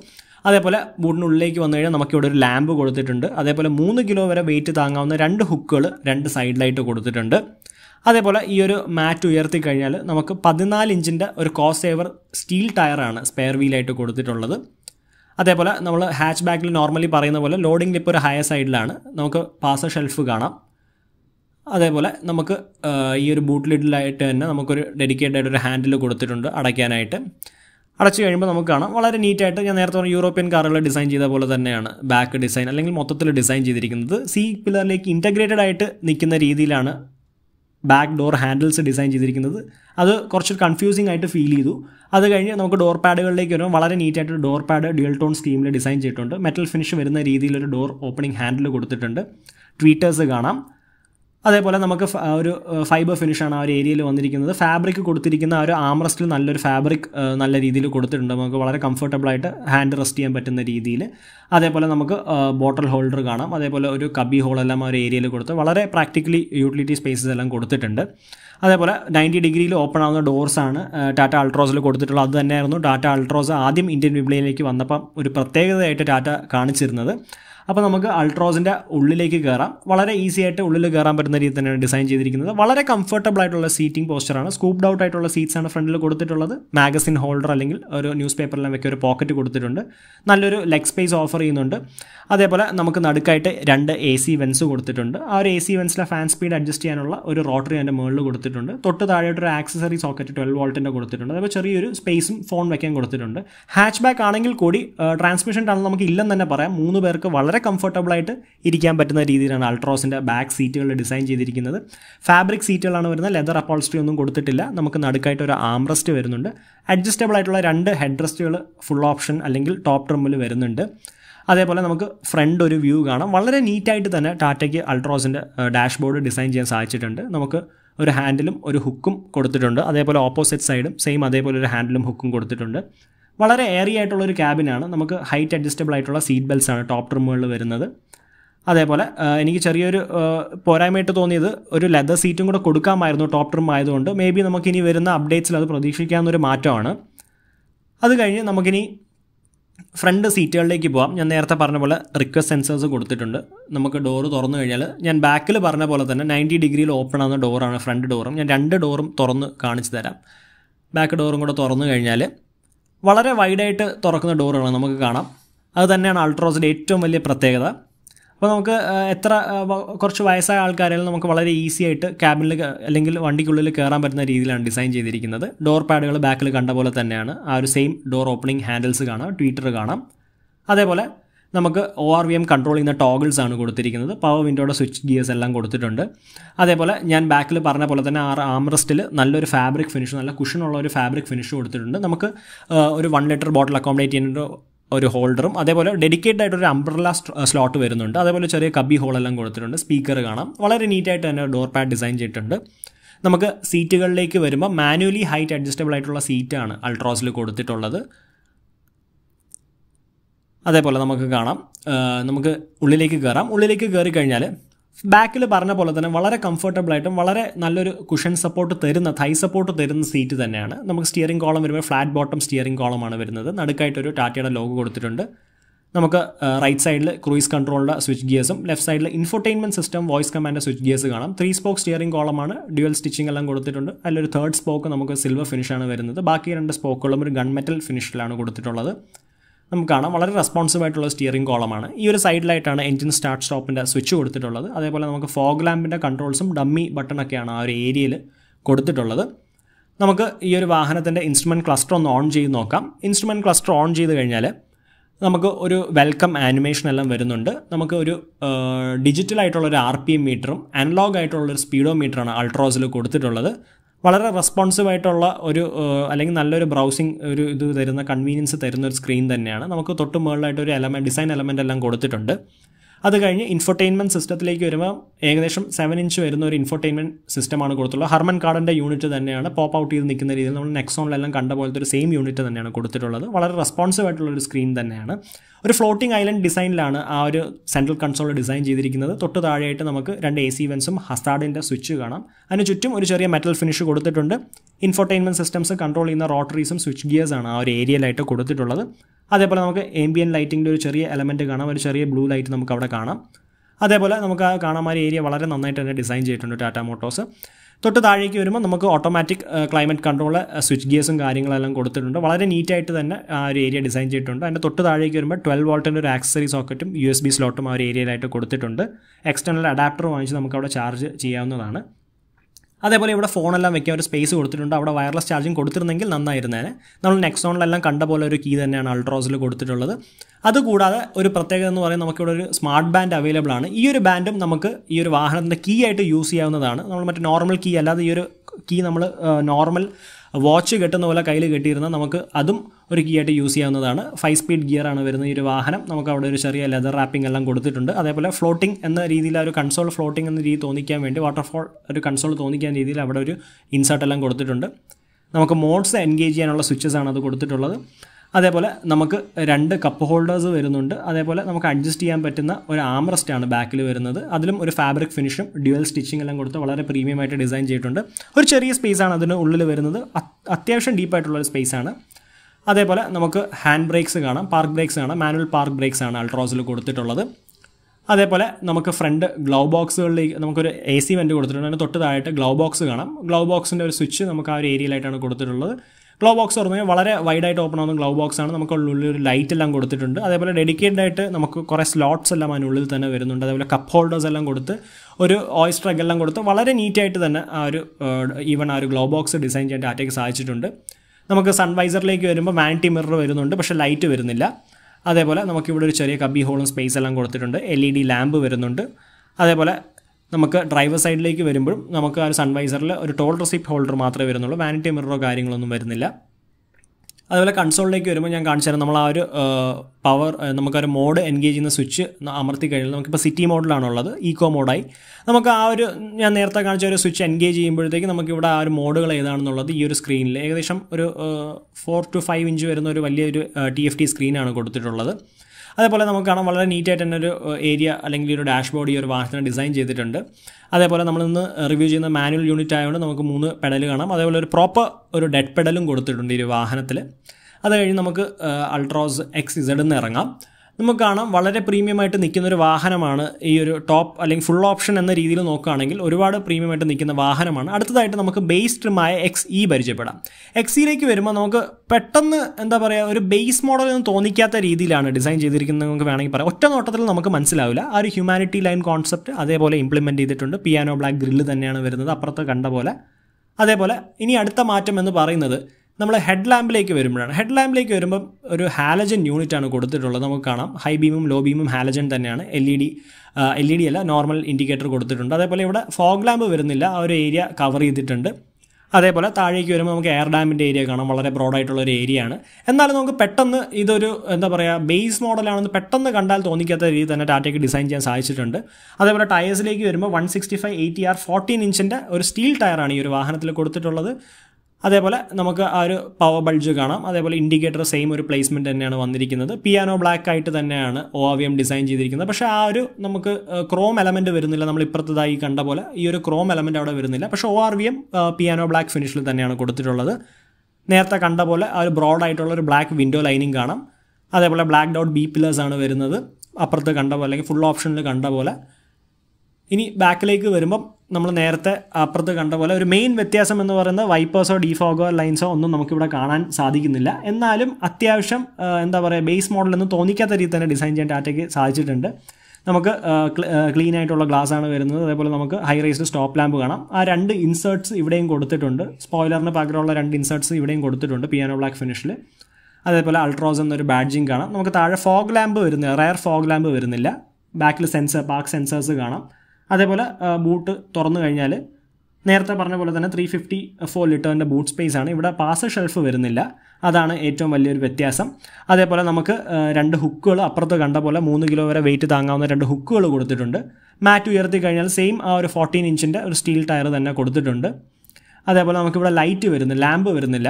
[SPEAKER 1] അതേപോലെ മൂടിനുള്ളിലേക്ക് വന്നു കഴിഞ്ഞാൽ നമുക്കിവിടെ ഒരു ലാമ്പ് കൊടുത്തിട്ടുണ്ട് അതേപോലെ മൂന്ന് കിലോ വരെ വെയിറ്റ് താങ്ങാവുന്ന രണ്ട് ഹുക്കുകൾ രണ്ട് സൈഡിലായിട്ട് കൊടുത്തിട്ടുണ്ട് അതേപോലെ ഈ ഒരു മാറ്റ് ഉയർത്തി കഴിഞ്ഞാൽ നമുക്ക് പതിനാല് ഇഞ്ചിൻ്റെ ഒരു കോസ് സേവർ സ്റ്റീൽ ടയറാണ് സ്പെയർ വീലായിട്ട് കൊടുത്തിട്ടുള്ളത് അതേപോലെ നമ്മൾ ഹാച്ച് ബാക്കിൽ നോർമലി പറയുന്ന പോലെ ലോഡിംഗ് ലിപ്പ് ഒരു ഹയർ സൈഡിലാണ് നമുക്ക് പാസ ഷെൽഫ് കാണാം അതേപോലെ നമുക്ക് ഈ ഒരു ബൂട്ട് ലിഡിലായിട്ട് തന്നെ നമുക്കൊരു ഡെഡിക്കേറ്റഡ് ആയിട്ടൊരു ഒരു ഹാൻഡിൽ കൊടുത്തിട്ടുണ്ട് അടയ്ക്കാനായിട്ട് അടച്ചു കഴിയുമ്പോൾ നമുക്ക് കാണാം വളരെ നീറ്റായിട്ട് ഞാൻ നേരത്തെ പറഞ്ഞ യൂറോപ്യൻ കാറുകൾ ഡിസൈൻ ചെയ്ത പോലെ തന്നെയാണ് ബാക്ക് ഡിസൈൻ അല്ലെങ്കിൽ മൊത്തത്തിൽ ഡിസൈൻ ചെയ്തിരിക്കുന്നത് സി പില്ലറിലേക്ക് ഇൻറ്റഗ്രേറ്റഡ് ആയിട്ട് നിൽക്കുന്ന രീതിയിലാണ് ബാക്ക് ഡോർ ഹാൻഡിൽസ് ഡിസൈൻ ചെയ്തിരിക്കുന്നത് അത് കുറച്ച് കൺഫ്യൂസിംഗ് ആയിട്ട് ഫീൽ ചെയ്തു അത് കഴിഞ്ഞ് നമുക്ക് ഡോർ പാഡുകളിലേക്ക് വരുമ്പോൾ വളരെ നീറ്റായിട്ട് ഡോർ പാഡ് ഡ്യുവൽ ടോൺ സ്കീമിൽ ഡിസൈൻ ചെയ്തിട്ടുണ്ട് മെറ്റൽ ഫിനിഷ് വരുന്ന രീതിയിലൊരു ഡോർ ഓപ്പണിംഗ് ഹാൻഡിൽ കൊടുത്തിട്ടുണ്ട് ട്വീറ്റേഴ്സ് കാണാം അതേപോലെ നമുക്ക് ഒരു ഫൈബർ ഫിനിഷാണ് ആ ഒരു ഏരിയയിൽ വന്നിരിക്കുന്നത് ഫാബ്രിക് കൊടുത്തിരിക്കുന്ന ആ ഒരു ആം റെസ്റ്റിൽ നല്ലൊരു ഫാബ്രിക് നല്ല രീതിയിൽ കൊടുത്തിട്ടുണ്ട് നമുക്ക് വളരെ കംഫർട്ടബിളായിട്ട് ഹാൻഡ് റെസ്റ്റ് ചെയ്യാൻ പറ്റുന്ന രീതിയിൽ അതേപോലെ നമുക്ക് ബോട്ടൽ ഹോൾഡർ കാണാം അതേപോലെ ഒരു കബി ഹോളെല്ലാം ആ ഒരു ഏരിയയിൽ കൊടുത്ത് വളരെ പ്രാക്ടിക്കലി യൂട്ടിലിറ്റി സ്പേസസ് എല്ലാം കൊടുത്തിട്ടുണ്ട് അതേപോലെ നയൻറ്റി ഡിഗ്രിയിൽ ഓപ്പൺ ആവുന്ന ഡോർസാണ് ടാറ്റ അൾട്രോസിൽ കൊടുത്തിട്ടുള്ളത് അത് തന്നെയായിരുന്നു ടാറ്റ അൾട്രോസ് ആദ്യം ഇന്ത്യൻ വിപണിയിലേക്ക് വന്നപ്പം ഒരു പ്രത്യേകതയായിട്ട് ടാറ്റ കാണിച്ചിരുന്നത് അപ്പോൾ നമുക്ക് അൾട്രോസിൻ്റെ ഉള്ളിലേക്ക് കയറാം വളരെ ഈസി ആയിട്ട് ഉള്ളിൽ കയറാൻ പറ്റുന്ന രീതി തന്നെയാണ് ഡിസൈൻ ചെയ്തിരിക്കുന്നത് വളരെ കംഫർട്ടബിൾ ആയിട്ടുള്ള സീറ്റിംഗ് പോസ്റ്ററാണ് സ്കൂപ്ഡ് ഔട്ട് ആയിട്ടുള്ള സീറ്റ്സ് ആണ് ഫ്രണ്ടിൽ കൊടുത്തിട്ടുള്ളത് മാഗസിൻ ഹോൾഡർ അല്ലെങ്കിൽ ഒരു ന്യൂസ് പേപ്പറിലും ഒക്കെ ഒരു പോക്കറ്റ് കൊടുത്തിട്ടുണ്ട് നല്ലൊരു ലെഗ് സ്പേസ് ഓഫർ ചെയ്യുന്നുണ്ട് അതേപോലെ നമുക്ക് നടുക്കായിട്ട് രണ്ട് എ സി വെൻസ് കൊടുത്തിട്ടുണ്ട് ആ ഒരു എ സി വെൻസിലെ ഫാൻ സ്പീഡ് അഡ്ജസ്റ്റ് ചെയ്യാനുള്ള ഒരു റോട്ടറി അതിൻ്റെ മുകളിൽ കൊടുത്തിട്ടുണ്ട് തൊട്ട് താഴെയായിട്ട് ഒരു ആക്സസറി സോക്കറ്റ് ട്വൽവ് വോൾട്ടിൻ്റെ കൊടുത്തിട്ടുണ്ട് അതേപോലെ ചെറിയൊരു സ്പേസും ഫോൺ വയ്ക്കാൻ കൊടുത്തിട്ടുണ്ട് ഹാച്ച് ബാക്ക് ആണെങ്കിൽ കൂടി ട്രാൻസ്മിഷൻ ടണൽ നമുക്ക് ഇല്ലെന്ന് തന്നെ പറയാം മൂന്ന് പേർക്ക് വളരെ വളരെ കംഫർട്ടബിളായിട്ട് ഇരിക്കാൻ പറ്റുന്ന രീതിയിലാണ് അൾട്രോസിൻ്റെ ബാക്ക് സീറ്റുകൾ ഡിസൈൻ ചെയ്തിരിക്കുന്നത് ഫാബ്രിക് സീറ്റുകളാണ് വരുന്നത് ലെതർ അപ്പോൾസ്ട്രി ഒന്നും കൊടുത്തിട്ടില്ല നമുക്ക് നടുക്കായിട്ട് ഒരു ആംറസ്റ്റ് വരുന്നുണ്ട് അഡ്ജസ്റ്റബിൾ ആയിട്ടുള്ള രണ്ട് ഹെഡ് റെസ്റ്റുകൾ ഫുൾ ഓപ്ഷൻ അല്ലെങ്കിൽ ടോപ്പ് ട്രിമ്മിൽ വരുന്നുണ്ട് അതേപോലെ നമുക്ക് ഫ്രണ്ട് ഒരു വ്യൂ കാണാം വളരെ നീറ്റായിട്ട് തന്നെ ടാറ്റയ്ക്ക് അൾട്രോസിൻ്റെ ഡാഷ്ബോർഡ് ഡിസൈൻ ചെയ്യാൻ സാധിച്ചിട്ടുണ്ട് നമുക്ക് ഒരു ഹാൻഡിലും ഒരു ഹുക്കും കൊടുത്തിട്ടുണ്ട് അതേപോലെ ഓപ്പോസിറ്റ് സൈഡും സെയിം അതേപോലെ ഒരു ഹാൻഡിലും ഹുക്കും കൊടുത്തിട്ടുണ്ട് വളരെ ഏറി ആയിട്ടുള്ള ഒരു ക്യാബിനാണ് നമുക്ക് ഹൈറ്റ് അഡ്ജസ്റ്റബിൾ ആയിട്ടുള്ള സീറ്റ് ബെൽസ് ആണ് ടോപ്പ് ട്രിമ്മുകളിൽ വരുന്നത് അതേപോലെ എനിക്ക് ചെറിയൊരു പോരായ്മയായിട്ട് തോന്നിയത് ഒരു ലെതർ സീറ്റും കൂടെ കൊടുക്കാമായിരുന്നു ടോപ്പ് ട്രിം ആയതുകൊണ്ട് മേ ബി നമുക്ക് ഇനി വരുന്ന അപ്ഡേറ്റ്സിൽ അത് പ്രതീക്ഷിക്കാവുന്നൊരു മാറ്റമാണ് അത് കഴിഞ്ഞ് നമുക്കിനി ഫ്രണ്ട് സീറ്റുകളിലേക്ക് പോകാം ഞാൻ നേരത്തെ പറഞ്ഞ പോലെ റിക്വസ്റ്റ് സെൻസേഴ്സ് കൊടുത്തിട്ടുണ്ട് നമുക്ക് ഡോർ തുറന്നു കഴിഞ്ഞാൽ ഞാൻ ബാക്കിൽ പറഞ്ഞ പോലെ തന്നെ നയൻറ്റി ഡിഗ്രിയിൽ ഓപ്പൺ ആവുന്ന ഡോറാണ് ഫ്രണ്ട് ഡോറും ഞാൻ രണ്ട് ഡോറും തുറന്ന് കാണിച്ചു തരാം ബാക്ക് ഡോറും കൂടെ തുറന്നു കഴിഞ്ഞാൽ വളരെ വൈഡായിട്ട് തുറക്കുന്ന ഡോറുകൾ നമുക്ക് കാണാം അത് തന്നെയാണ് അൾട്രോസിൻ്റെ ഏറ്റവും വലിയ പ്രത്യേകത അപ്പോൾ നമുക്ക് എത്ര കുറച്ച് വയസ്സായ ആൾക്കാരെല്ലാം നമുക്ക് വളരെ ഈസി ആയിട്ട് ക്യാബിനിൽ അല്ലെങ്കിൽ വണ്ടിക്കുള്ളിൽ കയറാൻ പറ്റുന്ന രീതിയിലാണ് ഡിസൈൻ ചെയ്തിരിക്കുന്നത് ഡോർ പാഡുകൾ ബാക്കിൽ കണ്ട പോലെ തന്നെയാണ് ആ ഒരു സെയിം ഡോർ ഓപ്പണിംഗ് ഹാൻഡിൽസ് കാണാം ട്വീറ്റർ കാണാം അതേപോലെ നമുക്ക് O R V M control ചെയ്യുന്ന ടോഗിൾസ് ആണ് കൊടുത്തിരിക്കുന്നത് പവർ വിൻഡോയുടെ സ്വിച്ച് ഗിയേഴ്സ് എല്ലാം കൊടുത്തിട്ടുണ്ട് അതേപോലെ ഞാൻ ബാക്കിൽ പറഞ്ഞ പോലെ തന്നെ ആ ആംറസ്റ്റിൽ നല്ലൊരു ഫാബ്രിക് ഫിനിഷ് നല്ല കുഷനുള്ള ഒരു ഫാബ്രിക് ഫിനിഷ് കൊടുത്തിട്ടുണ്ട് നമുക്ക് ഒരു വൺ ലിറ്റർ ബോട്ടിൽ അക്കോമഡേറ്റ് ചെയ്യുന്ന ഒരു ഹോൾഡറും അതേപോലെ ഡെഡിക്കേറ്റഡ് ആയിട്ട് ഒരു സ്ലോട്ട് വരുന്നുണ്ട് അതേപോലെ ചെറിയ കബി ഹോളെല്ലാം കൊടുത്തിട്ടുണ്ട് സ്പീക്കർ കാണാം വളരെ നീറ്റായിട്ട് തന്നെ ഡോർ പാഡ് ഡിസൈൻ ചെയ്തിട്ടുണ്ട് നമുക്ക് സീറ്റുകളിലേക്ക് വരുമ്പോൾ മാനുവലി ഹൈറ്റ് അഡ്ജസ്റ്റബിൾ ആയിട്ടുള്ള സീറ്റാണ് അൾട്രോസിൽ കൊടുത്തിട്ടുള്ളത് അതേപോലെ നമുക്ക് കാണാം നമുക്ക് ഉള്ളിലേക്ക് കയറാം ഉള്ളിലേക്ക് കയറി കഴിഞ്ഞാൽ ബാക്കിൽ പറഞ്ഞ പോലെ തന്നെ വളരെ കംഫർട്ടബിൾ ആയിട്ടും വളരെ നല്ലൊരു കുഷൻ സപ്പോർട്ട് തരുന്ന തൈ സപ്പോർട്ട് തരുന്ന സീറ്റ് തന്നെയാണ് നമുക്ക് സ്റ്റിയറിംഗ് കോളം വരുമ്പോൾ ഫ്ലാറ്റ് ബോട്ടം സ്റ്റിയറിംഗ് കോളമാണ് വരുന്നത് നടുക്കായിട്ടൊരു ടാറ്റയുടെ ലോഗോ കൊടുത്തിട്ടുണ്ട് നമുക്ക് റൈറ്റ് സൈഡിൽ ക്രൂയിസ് കൺട്രോളിൻ്റെ സ്വിച്ച് ഗിയേഴ്സും ലെഫ്റ്റ് സൈഡിൽ infotainment system voice command switch gears കാണാം ത്രീ സ്പോക്ക് സ്റ്റിയറിംഗ് കോളമാണ് ഡ്യുവൽ സ്റ്റിച്ചിങ് എല്ലാം കൊടുത്തിട്ടുണ്ട് അതിലൊരു തേർഡ് സ്പോക്ക് നമുക്ക് സിൽവർ ഫിനിഷാണ് വരുന്നത് ബാക്കി രണ്ട് സ്പോക്കുകളും ഒരു ഗൺ മെറ്റൽ ഫിനിഷിലാണ് കൊടുത്തിട്ടുള്ളത് നമുക്ക് കാണാം വളരെ റെസ്പോൺസീവ് ആയിട്ടുള്ള സ്റ്റിയറിംഗ് കോളമാണ് ഈ ഒരു സൈഡിലായിട്ടാണ് എഞ്ചിൻ സ്റ്റാർട്ട് സ്റ്റോപ്പിൻ്റെ സ്വിച്ച് കൊടുത്തിട്ടുള്ളത് അതേപോലെ നമുക്ക് ഫോഗ് ലാമ്പിൻ്റെ കൺട്രോൾസും ഡമ്മി ബട്ടണൊക്കെയാണ് ആ ഒരു ഏരിയയിൽ കൊടുത്തിട്ടുള്ളത് നമുക്ക് ഈ ഒരു വാഹനത്തിൻ്റെ ഇൻസ്ട്രുമെൻറ്റ് ക്ലസ്റ്റർ ഒന്ന് ഓൺ ചെയ്ത് നോക്കാം ഇൻസ്ട്രുമെൻറ്റ് ക്ലസ്റ്റർ ഓൺ ചെയ്ത് കഴിഞ്ഞാൽ നമുക്ക് ഒരു വെൽക്കം ആനിമേഷൻ എല്ലാം വരുന്നുണ്ട് നമുക്ക് ഒരു ഡിജിറ്റൽ ആയിട്ടുള്ള ഒരു ആർ പി എം മീറ്ററും അനലോഗ് ആയിട്ടുള്ള ഒരു സ്പീഡോ മീറ്ററാണ് അൾട്രോസിൽ കൊടുത്തിട്ടുള്ളത് വളരെ റെസ്പോൺസീവ് ആയിട്ടുള്ള ഒരു അല്ലെങ്കിൽ നല്ലൊരു ബ്രൗസിങ് ഒരു ഇത് തരുന്ന കൺവീനിയൻസ് തരുന്ന ഒരു സ്ക്രീൻ തന്നെയാണ് നമുക്ക് തൊട്ട് മുകളിലായിട്ട് ഒരു എലമെൻറ്റ് ഡിസൈൻ എലമെൻ്റ് എല്ലാം കൊടുത്തിട്ടുണ്ട് അത് കഴിഞ്ഞ് ഇൻഫർടൈൻമെൻറ്റ് സിസ്റ്റത്തിലേക്ക് വരുമ്പോൾ ഏകദേശം സെവൻ ഇഞ്ച് വരുന്ന ഒരു ഇൻഫർടൈൻമെൻറ്റ് സിസ്റ്റമാണ് കൊടുത്തുള്ളത് ഹർമൻ കാർഡിൻ്റെ യൂണിറ്റ് തന്നെയാണ് പോപ്പ് ഔട്ട് ചെയ്ത് നിൽക്കുന്ന രീതിയിൽ നമ്മൾ നെക്സോണിലെല്ലാം കണ്ട പോലത്തെ ഒരു സെയിം യൂണിറ്റ് തന്നെയാണ് കൊടുത്തിട്ടുള്ളത് വളരെ റെസ്പോൺസീവ് ആയിട്ടുള്ള ഒരു സ്ക്രീൻ തന്നെയാണ് ഒരു ഫ്ലോട്ടിംഗ് ഐലൻഡ് ഡിസൈനിലാണ് ആ ഒരു സെൻട്രൽ കൺസോൾ ഡിസൈൻ ചെയ്തിരിക്കുന്നത് തൊട്ട് താഴെയായിട്ട് നമുക്ക് രണ്ട് എ സി വെൻസും ഹസ്താഡിൻ്റെ സ്വിച്ച് കാണാം അതിന് ചുറ്റും ഒരു ചെറിയ മെറ്റൽ ഫിനിഷ് കൊടുത്തിട്ടുണ്ട് ഇൻഫോർടൈൻമെൻറ്റ് സിസ്റ്റംസ് കൺട്രോൾ ചെയ്യുന്ന റോട്ടറീസും സ്വിച്ച് ഗിയേഴ്സാണ് ആ ഒരു ഏരിയയിലായിട്ട് കൊടുത്തിട്ടുള്ളത് അതേപോലെ നമുക്ക് എംബിയൻ ലൈറ്റിൻ്റെ ഒരു ചെറിയ എലമെൻറ്റ് കാണാം ഒരു ചെറിയ ബ്ലൂ ലൈറ്റ് നമുക്ക് അവിടെ കാണാം അതേപോലെ നമുക്ക് ആ കാണാൻ ഏരിയ വളരെ നന്നായിട്ട് തന്നെ ഡിസൈൻ ചെയ്തിട്ടുണ്ട് ടാറ്റ മോട്ടോഴ്സ് തൊട്ട് താഴേക്ക് വരുമ്പോൾ നമുക്ക് ഓട്ടോമാറ്റിക് ക്ലൈമറ്റ് കൺട്രോൾ സ്വിച്ച് ഗിയേഴ്സും കാര്യങ്ങളെല്ലാം കൊടുത്തിട്ടുണ്ട് വളരെ നീറ്റായിട്ട് തന്നെ ആ ഒരു ഏരിയ ഡിസൈൻ ചെയ്തിട്ടുണ്ട് അതിൻ്റെ തൊട്ട് താഴേക്ക് വരുമ്പോൾ ട്വൽവ് വോൾട്ടിൻ്റെ ഒരു ആക്സറി സോക്കറ്റും യു എസ് ബി സ്ലോട്ടും ആ ഒരു ഏരിയയിലായിട്ട് കൊടുത്തിട്ടുണ്ട് എക്സ്റ്റേണൽ അഡാപ്റ്റർ വാങ്ങിച്ച് നമുക്ക് അവിടെ ചാർജ് ചെയ്യാവുന്നതാണ് അതേപോലെ ഇവിടെ ഫോണെല്ലാം വെക്കാൻ ഒരു സ്പേസ് കൊടുത്തിട്ടുണ്ട് അവിടെ വയർലെസ് ചാർജിങ് കൊടുത്തിരുന്നെങ്കിൽ നന്നായിരുന്നേനെ നമ്മൾ നെക്സോണിലെല്ലാം കണ്ട പോലെ ഒരു കീ തന്നെയാണ് അൾട്രോസിൽ കൊടുത്തിട്ടുള്ളത് അതുകൂടാതെ ഒരു പ്രത്യേകത എന്ന് പറയുന്നത് നമുക്കിവിടെ ഒരു സ്മാർട്ട് ബാൻഡ് അവൈലബിൾ ആണ് ഈ ഒരു ബാൻഡും നമുക്ക് ഈ ഒരു വാഹനത്തിൻ്റെ കീ ആയിട്ട് യൂസ് ചെയ്യാവുന്നതാണ് നമ്മൾ മറ്റേ നോർമൽ കീ അല്ലാതെ ഈ ഒരു കീ നമ്മൾ നോർമൽ വാച്ച് കെട്ടുന്ന പോലെ കയ്യിൽ കെട്ടിയിരുന്ന നമുക്ക് അതും ഒരു കീ ആയിട്ട് യൂസ് ചെയ്യാവുന്നതാണ് ഫൈവ് സ്പീഡ് ഗിയർ ആണ് വരുന്ന ഈ ഒരു വാഹനം നമുക്ക് അവിടെ ഒരു ചെറിയ ലെതർ റാപ്പിംഗ് എല്ലാം കൊടുത്തിട്ടുണ്ട് അതേപോലെ ഫ്ലോട്ടിംഗ് എന്ന രീതിയിൽ ഒരു കൺസോൾ ഫ്ലോട്ടിംഗ് എന്ന രീതി തോന്നിക്കാൻ വേണ്ടി വാട്ടർഫോൾ ഒരു കൺസോൾ തോന്നിക്കാൻ രീതിയിൽ അവിടെ ഒരു ഇൻസേർട്ട് എല്ലാം കൊടുത്തിട്ടുണ്ട് നമുക്ക് മോഡ്സ് എൻഗേജ് ചെയ്യാനുള്ള സ്വിച്ചസ് ആണ് അത് കൊടുത്തിട്ടുള്ളത് അതേപോലെ നമുക്ക് രണ്ട് കപ്പ് ഹോൾഡേഴ്സ് വരുന്നുണ്ട് അതേപോലെ നമുക്ക് അഡ്ജസ്റ്റ് ചെയ്യാൻ പറ്റുന്ന ഒരു ആംറസ്റ്റ് ആണ് ബാക്കിൽ വരുന്നത് അതിലും ഒരു ഫാബ്രിക് ഫിനിഷും ഡ്യുവൽ സ്റ്റിച്ചിങ് എല്ലാം കൊടുത്ത് വളരെ പ്രീമിയം ആയിട്ട് ഡിസൈൻ ചെയ്തിട്ടുണ്ട് ഒരു ചെറിയ സ്പേസ് ആണ് അതിന് ഉള്ളിൽ വരുന്നത് അത്യാവശ്യം ഡീപ്പായിട്ടുള്ള ഒരു സ്പേസ് ആണ് അതേപോലെ നമുക്ക് ഹാൻഡ് ബ്രേക്സ് കാണാം പാർക്ക് ബ്രേക്സ് കാണാം മാനുവൽ പാർക്ക് ബ്രേക്സ് ആണ് അൾട്രോസിൽ കൊടുത്തിട്ടുള്ളത് അതേപോലെ നമുക്ക് ഫ്രണ്ട് ഗ്ലൗ ബോക്സുകളിലേക്ക് നമുക്കൊരു എ സി വെൻ്റ് കൊടുത്തിട്ടുണ്ട് അതിന് തൊട്ട് താഴെ ഗ്ലൗ ബോക്സ് കാണാം ഗ്ലൗ ബോക്സിൻ്റെ ഒരു സ്വിച്ച് നമുക്ക് ആ ഒരു ഏരിയയിലായിട്ടാണ് കൊടുത്തിട്ടുള്ളത് ഗ്ലൗ ബോക്സ് പറഞ്ഞാൽ വളരെ വൈഡായിട്ട് ഓപ്പൺ ആവുന്ന ഗ്ലൗ ബോക്സ് ആണ് നമുക്ക് ഉള്ളിൽ ഒരു ലൈറ്റ് എല്ലാം കൊടുത്തിട്ടുണ്ട് അതേപോലെ ഡെഡിക്കേറ്റഡ് ആയിട്ട് നമുക്ക് കുറേ സ്ലോട്ട്സ് എല്ലാം അതിനുള്ളിൽ തന്നെ വരുന്നുണ്ട് അതേപോലെ കപ്പ് ഹോൾഡേഴ്സ് എല്ലാം കൊടുത്ത് ഒരു ഓയിസ്റ്റർ എല്ലാം കൊടുത്ത് വളരെ നീറ്റായിട്ട് തന്നെ ആ ഒരു ഈവൻ ആ ഒരു ഗ്ലൗ ബോക്സ് ഡിസൈൻ ചെയ്യാൻ ഡാറ്റയ്ക്ക് സാധിച്ചിട്ടുണ്ട് നമുക്ക് സൺവൈസറിലേക്ക് വരുമ്പോൾ മാൻറ്റി മിറർ വരുന്നുണ്ട് പക്ഷേ ലൈറ്റ് വരുന്നില്ല അതേപോലെ നമുക്കിവിടെ ഒരു ചെറിയ കബി ഹോളും സ്പേസ് എല്ലാം കൊടുത്തിട്ടുണ്ട് എൽ ഇ ഡി ലാമ്പ് വരുന്നുണ്ട് അതേപോലെ നമുക്ക് ഡ്രൈവർ സൈഡിലേക്ക് വരുമ്പോഴും നമുക്ക് ആ ഒരു സൺവൈസറിൽ ഒരു ടോൾ റെസിപ്റ്റ് ഹോൾഡർ മാത്രമേ വരുന്നുള്ളൂ വാനിറ്റി മിററോ കാര്യങ്ങളൊന്നും വരുന്നില്ല അതുപോലെ കൺസോളിലേക്ക് വരുമ്പോൾ ഞാൻ കാണിച്ചു തരാം നമ്മൾ ആ ഒരു പവർ നമുക്കൊരു മോഡ് എൻഗേജ് ചെയ്യുന്ന സ്വിച്ച് അമർത്തി കഴിഞ്ഞാൽ നമുക്കിപ്പോൾ സിറ്റി മോഡിലാണുള്ളത് ഈക്കോ മോഡായി നമുക്ക് ആ ഒരു ഞാൻ നേരത്തെ കാണിച്ച ഒരു സ്വിച്ച് എൻഗേജ് ചെയ്യുമ്പോഴത്തേക്ക് നമുക്കിവിടെ ആ ഒരു മോഡുകൾ ഏതാണെന്നുള്ളത് ഈ ഒരു സ്ക്രീനിൽ ഏകദേശം ഒരു ഫോർ ടു ഫൈവ് ഇഞ്ച് വരുന്ന ഒരു വലിയൊരു ടി എഫ് ടി സ്ക്രീനാണ് കൊടുത്തിട്ടുള്ളത് അതേപോലെ നമുക്ക് കാണാം വളരെ നീറ്റായിട്ട് തന്നെ ഒരു ഏരിയ അല്ലെങ്കിൽ ഒരു ഡാഷ്ബോർഡ് ഈ ഒരു വാഹനത്തിന് ഡിസൈൻ ചെയ്തിട്ടുണ്ട് അതേപോലെ നമ്മൾ ഇന്ന് റിവ്യൂ ചെയ്യുന്ന മാനുവൽ യൂണിറ്റ് ആയതുകൊണ്ട് നമുക്ക് മൂന്ന് പെഡൽ കാണാം അതേപോലെ ഒരു പ്രോപ്പർ ഒരു ഡെഡ് പെഡലും കൊടുത്തിട്ടുണ്ട് ഈ ഒരു വാഹനത്തിൽ അത് കഴിഞ്ഞ് നമുക്ക് അൾട്രോസ് എക്സ് ഇസഡിൽ നിന്ന് ഇറങ്ങാം നമുക്ക് കാണാം വളരെ പ്രീമിയമായിട്ട് നിൽക്കുന്ന ഒരു വാഹനമാണ് ഈ ഒരു ടോപ്പ് അല്ലെങ്കിൽ ഫുൾ ഓപ്ഷൻ എന്ന രീതിയിൽ നോക്കുകയാണെങ്കിൽ ഒരുപാട് പ്രീമിയമായിട്ട് നിൽക്കുന്ന വാഹനമാണ് അടുത്തതായിട്ട് നമുക്ക് ബേസ് ട്രിമായ എക്സ് ഇ e പരിചയപ്പെടാം എക്സ് ഇയിലേക്ക് e വരുമ്പോൾ നമുക്ക് പെട്ടെന്ന് എന്താ പറയുക ഒരു ബേസ് മോഡൽ എന്ന് തോന്നിക്കാത്ത രീതിയിലാണ് ഡിസൈൻ ചെയ്തിരിക്കുന്നത് നമുക്ക് വേണമെങ്കിൽ പറയാം ഒറ്റ നോട്ടത്തിൽ നമുക്ക് മനസ്സിലാവില്ല ആ ഒരു ഹ്യൂമാനിറ്റി ലൈൻ കോൺസെപ്റ്റ് അതേപോലെ ഇംപ്ലിമെൻറ്റ് ചെയ്തിട്ടുണ്ട് പിയാനോ ബ്ലാക്ക് ഗ്രില്ല് തന്നെയാണ് വരുന്നത് അപ്പുറത്ത് കണ്ട പോലെ അതേപോലെ ഇനി അടുത്ത മാറ്റം എന്ന് പറയുന്നത് നമ്മൾ ഹെഡ് ലാമ്പിലേക്ക് വരുമ്പോഴാണ് ഹെഡ് ലാമ്പിലേക്ക് വരുമ്പം ഒരു ഹാലജൻ യൂണിറ്റ് ആണ് കൊടുത്തിട്ടുള്ളത് നമുക്ക് കാണാം ഹൈ ബീമും ലോ ബീമും ഹാലജൻ തന്നെയാണ് L E D L E D അല്ല നോർമൽ ഇൻഡിക്കേറ്റർ കൊടുത്തിട്ടുണ്ട് അതേപോലെ ഇവിടെ ഫോഗ് ലാമ്പ് വരുന്നില്ല ആ ഒരു ഏരിയ കവർ ചെയ്തിട്ടുണ്ട് അതേപോലെ താഴേക്ക് വരുമ്പോൾ നമുക്ക് എയർ ഡാമിൻ്റെ ഏരിയ കാണാം വളരെ ബ്രോഡായിട്ടുള്ള ഒരു ഏരിയ ആണ് എന്നാലും നമുക്ക് പെട്ടെന്ന് ഇതൊരു എന്താ പറയുക ബേസ് മോഡലാണെന്ന് പെട്ടെന്ന് കണ്ടാൽ തോന്നിക്കാത്ത രീതി തന്നെ ടാറ്റയ്ക്ക് ഡിസൈൻ ചെയ്യാൻ സാധിച്ചിട്ടുണ്ട് അതേപോലെ ടയേഴ്സിലേക്ക് വരുമ്പോൾ one sixty five eighty R fourteen ഇഞ്ചിൻ്റെ ഒരു സ്റ്റീൽ ടയറാണ് ഈ ഒരു വാഹനത്തിൽ കൊടുത്തിട്ടുള്ളത് അതേപോലെ നമുക്ക് ആ ഒരു പവർ ബൾജ് കാണാം അതേപോലെ ഇൻഡിക്കേറ്റർ സെയിം ഒരു പ്ലേസ്മെൻറ്റ് തന്നെയാണ് വന്നിരിക്കുന്നത് പിയാനോ ബ്ലാക്ക് ആയിട്ട് തന്നെയാണ് ഒ ഡിസൈൻ ചെയ്തിരിക്കുന്നത് പക്ഷേ ആ ഒരു നമുക്ക് ക്രോം എലമെൻറ്റ് വരുന്നില്ല നമ്മൾ ഇപ്പുറത്തതായി കണ്ട പോലെ ഈ ഒരു ക്രോം എലമെൻറ്റ് അവിടെ വരുന്നില്ല പക്ഷേ O R V M piano black ഫിനിഷിൽ തന്നെയാണ് കൊടുത്തിട്ടുള്ളത് നേരത്തെ കണ്ട പോലെ ആ ഒരു ബ്രോഡ് ആയിട്ടുള്ള ഒരു ബ്ലാക്ക് വിൻഡോ ലൈനിങ് കാണാം അതേപോലെ ബ്ലാക്ക് ഡൗട്ട് ബി പില്ലേഴ്സ് ആണ് വരുന്നത് അപ്പുറത്ത് കണ്ട പോലെ അല്ലെങ്കിൽ ഫുൾ ഓപ്ഷനിൽ കണ്ട പോലെ ഇനി ബാക്കിലേക്ക് വരുമ്പം നമ്മൾ നേരത്തെ അപ്പുറത്ത് കണ്ട പോലെ ഒരു മെയിൻ വ്യത്യാസം എന്ന് പറയുന്നത് വൈപ്പേഴ്സോ ഡിഫോഗോ ലൈൻസോ ഒന്നും നമുക്കിവിടെ കാണാൻ സാധിക്കുന്നില്ല എന്നാലും അത്യാവശ്യം എന്താ പറയുക ബേസ് മോഡൽ എന്ന് തോന്നിക്കാത്ത രീതിയിൽ തന്നെ ഡിസൈൻ ചെയ്യാൻ ടാറ്റയ്ക്ക് സാധിച്ചിട്ടുണ്ട് നമുക്ക് ക്ലീൻ ആയിട്ടുള്ള ഗ്ലാസ് ആണ് വരുന്നത് അതേപോലെ നമുക്ക് ഹൈ റൈസ്ഡ് സ്റ്റോപ്പ് ലാമ്പ് കാണാം ആ രണ്ട് ഇൻസേർട്സ് ഇവിടെയും കൊടുത്തിട്ടുണ്ട് സ്പോയിലറിന് പകരമുള്ള രണ്ട് ഇൻസേർട്സ് ഇവിടെയും കൊടുത്തിട്ടുണ്ട് പിയാനോ ബ്ലാക്ക് ഫിനിഷിൽ അതേപോലെ അൾട്രോസ് എന്നൊരു ബാഡ്ജിങ് കാണാം നമുക്ക് താഴെ ഫോഗ് ലാമ്പ് വരുന്നില്ല റയർ ഫോഗ് ലാമ്പ് വരുന്നില്ല ബാക്കിൽ സെൻസർ പാക്ക് സെൻസേഴ്സ് കാണാം അതേപോലെ ബൂട്ട് തുറന്നു കഴിഞ്ഞാൽ നേരത്തെ പറഞ്ഞ പോലെ തന്നെ ത്രീ ഫിഫ്റ്റി ഫോർ ലിറ്ററിൻ്റെ ബൂട്ട് സ്പേസ് ആണ് ഇവിടെ പാസ് ഷെൽഫ് വരുന്നില്ല അതാണ് ഏറ്റവും വലിയൊരു വ്യത്യാസം അതേപോലെ നമുക്ക് രണ്ട് ഹുക്കുകൾ അപ്പുറത്ത് കണ്ട പോലെ മൂന്ന് കിലോ വരെ വെയിറ്റ് താങ്ങാവുന്ന രണ്ട് ഹുക്കുകൾ കൊടുത്തിട്ടുണ്ട് മാറ്റ് ഉയർത്തി കഴിഞ്ഞാൽ സെയിം ആ ഒരു ഫോർട്ടീൻ ഇഞ്ചിൻ്റെ ഒരു സ്റ്റീൽ ടയർ തന്നെ കൊടുത്തിട്ടുണ്ട് അതേപോലെ നമുക്കിവിടെ ലൈറ്റ് വരുന്നു ലാമ്പ് വരുന്നില്ല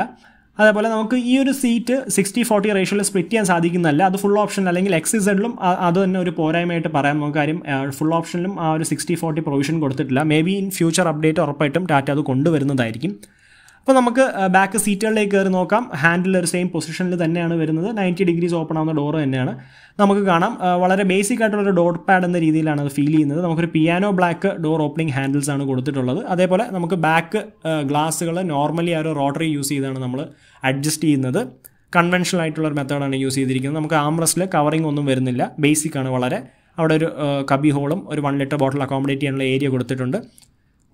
[SPEAKER 1] അതേപോലെ നമുക്ക് ഈ ഒരു സീറ്റ് സിക്സ്റ്റി ഫോർട്ടി റേഷ്യോയിൽ സ്പ്ലിറ്റ് ചെയ്യാൻ സാധിക്കുന്നില്ല അത് ഫുൾ ഓപ്ഷൻ അല്ലെങ്കിൽ എക്സ് ഇസഡിലും അത് തന്നെ ഒരു പോരായ്മയായിട്ട് പറയാൻ നമുക്ക് കാര്യം ഫുൾ ഓപ്ഷനിലും ആ ഒരു സിക്സ്റ്റി ഫോർട്ടി പ്രൊവിഷൻ കൊടുത്തിട്ടില്ല maybe in future update ഉറപ്പായിട്ടും ടാറ്റ അത് കൊണ്ടുവരുന്നതായിരിക്കും അപ്പോൾ നമുക്ക് ബാക്ക് സീറ്റുകളിലേക്ക് കയറി നോക്കാം ഹാൻഡിൽ ഒരു സെയിം പൊസിഷനിൽ തന്നെയാണ് വരുന്നത് നയൻറ്റി ഡിഗ്രീസ് ഓപ്പൺ ആവുന്ന ഡോർ തന്നെയാണ് നമുക്ക് കാണാം വളരെ ബേസിക് ആയിട്ടുള്ള ഒരു ഡോർ പാഡ് എന്ന രീതിയിലാണ് അത് ഫീൽ ചെയ്യുന്നത് നമുക്കൊരു piano black door opening handles ആണ് കൊടുത്തിട്ടുള്ളത് അതേപോലെ നമുക്ക് ബാക്ക് ഗ്ലാസ്സുകൾ നോർമലി ആ ഒരു റോട്ടറി യൂസ് ചെയ്താണ് നമ്മൾ അഡ്ജസ്റ്റ് ചെയ്യുന്നത് കൺവെൻഷണൽ ആയിട്ടുള്ള ഒരു മെത്തേഡാണ് യൂസ് ചെയ്തിരിക്കുന്നത് നമുക്ക് ആംറസ്റ്റിൽ കവറിംഗ് ഒന്നും വരുന്നില്ല ബേസിക് ആണ് വളരെ അവിടെ ഒരു കബി ഹോളും ഒരു വൺ ലിറ്റർ ബോട്ടിൽ അക്കോമഡേറ്റ് ചെയ്യാനുള്ള ഏരിയ കൊടുത്തിട്ടുണ്ട്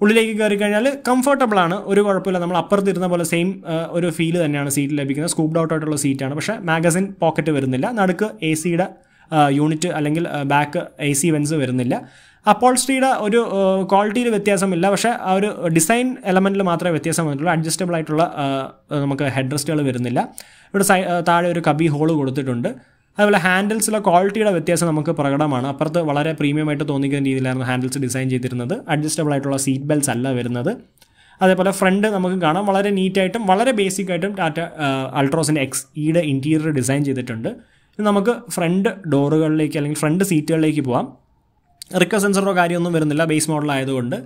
[SPEAKER 1] ഉള്ളിലേക്ക് കയറി കഴിഞ്ഞാൽ കംഫർട്ടബിൾ ആണ് ഒരു കുഴപ്പമില്ല നമ്മൾ അപ്പുറത്തിരുന്ന പോലെ സെയിം ഒരു ഫീൽ തന്നെയാണ് സീറ്റ് ലഭിക്കുന്നത് സ്കൂപ്ഡ് ഔട്ട് ആയിട്ടുള്ള സീറ്റാണ് പക്ഷേ മാഗസിൻ പോക്കറ്റ് വരുന്നില്ല നടുക്ക് എ സിയുടെ യൂണിറ്റ് അല്ലെങ്കിൽ ബാക്ക് എ സി വെൻസ് വരുന്നില്ല അപ്പോൾസ്ട്രിയുടെ ഒരു ക്വാളിറ്റിയിൽ വ്യത്യാസമില്ല പക്ഷേ ആ ഒരു ഡിസൈൻ എലമെൻറ്റിൽ മാത്രമേ വ്യത്യാസം വന്നിട്ടുള്ളൂ അഡ്ജസ്റ്റബിൾ ആയിട്ടുള്ള നമുക്ക് ഹെഡ് റെസ്റ്റുകൾ വരുന്നില്ല ഇവിടെ താഴെ ഒരു കബി ഹോൾ കൊടുത്തിട്ടുണ്ട് അതുപോലെ ഹാൻഡിൽസിലെ ക്വാളിറ്റിയുടെ വ്യത്യാസം നമുക്ക് പ്രകടമാണ് അപ്പുറത്ത് വളരെ പ്രീമിയമായിട്ട് തോന്നിക്കുന്ന രീതിയിലായിരുന്നു ഹാൻഡിൽസ് ഡിസൈൻ ചെയ്തിരുന്നത് അഡ്ജസ്റ്റബിൾ ആയിട്ടുള്ള സീറ്റ് ബെൽറ്റ്സ് അല്ല വരുന്നത് അതേപോലെ ഫ്രണ്ട് നമുക്ക് കാണാം വളരെ നീറ്റായിട്ടും വളരെ ബേസിക് ആയിട്ടും ടാറ്റ അൾട്രോസിൻ്റെ എക്സ് ഇയുടെ ഇൻറ്റീരിയർ ഡിസൈൻ ചെയ്തിട്ടുണ്ട് ഇനി നമുക്ക് ഫ്രണ്ട് ഡോറുകളിലേക്ക് അല്ലെങ്കിൽ ഫ്രണ്ട് സീറ്റുകളിലേക്ക് പോകാം റിക്കർ സെൻസറോ കാര്യമൊന്നും വരുന്നില്ല ബേസ് മോഡൽ ആയതുകൊണ്ട്